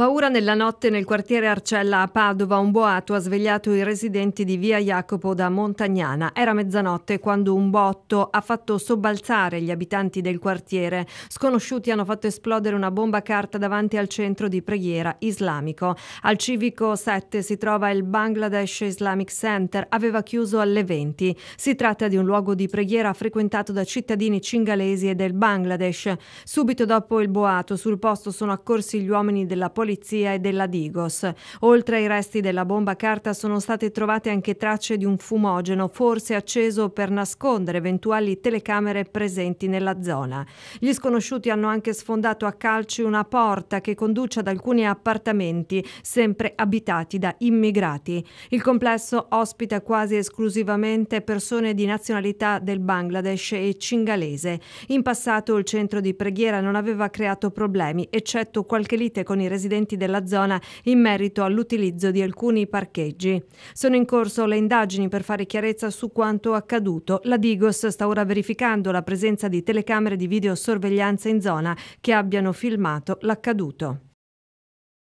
Paura nella notte nel quartiere Arcella a Padova, un boato ha svegliato i residenti di via Jacopo da Montagnana. Era mezzanotte quando un botto ha fatto sobbalzare gli abitanti del quartiere. Sconosciuti hanno fatto esplodere una bomba carta davanti al centro di preghiera islamico. Al civico 7 si trova il Bangladesh Islamic Center, aveva chiuso alle 20. Si tratta di un luogo di preghiera frequentato da cittadini cingalesi e del Bangladesh. Subito dopo il boato sul posto sono accorsi gli uomini della polizia polizia e della Digos. Oltre ai resti della bomba carta sono state trovate anche tracce di un fumogeno, forse acceso per nascondere eventuali telecamere presenti nella zona. Gli sconosciuti hanno anche sfondato a calci una porta che conduce ad alcuni appartamenti, sempre abitati da immigrati. Il complesso ospita quasi esclusivamente persone di nazionalità del Bangladesh e cingalese. In passato il centro di preghiera non aveva creato problemi, eccetto qualche lite con i residenti residenti della zona in merito all'utilizzo di alcuni parcheggi. Sono in corso le indagini per fare chiarezza su quanto accaduto. La Digos sta ora verificando la presenza di telecamere di videosorveglianza in zona che abbiano filmato l'accaduto.